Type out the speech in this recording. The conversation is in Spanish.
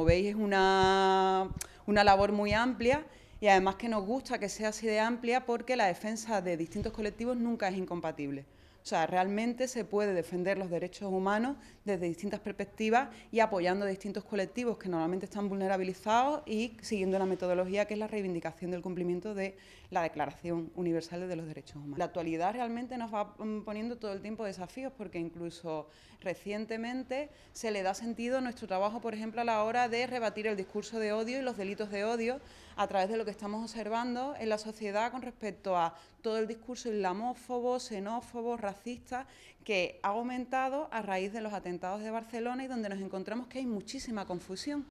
Como veis es una, una labor muy amplia y además que nos gusta que sea así de amplia porque la defensa de distintos colectivos nunca es incompatible. O sea, realmente se puede defender los derechos humanos desde distintas perspectivas y apoyando a distintos colectivos que normalmente están vulnerabilizados y siguiendo la metodología que es la reivindicación del cumplimiento de la Declaración Universal de los Derechos Humanos. La actualidad realmente nos va mm, poniendo todo el tiempo desafíos porque incluso recientemente se le da sentido nuestro trabajo, por ejemplo, a la hora de rebatir el discurso de odio y los delitos de odio a través de lo que estamos observando en la sociedad con respecto a todo el discurso islamófobo, xenófobo, que ha aumentado a raíz de los atentados de Barcelona y donde nos encontramos que hay muchísima confusión.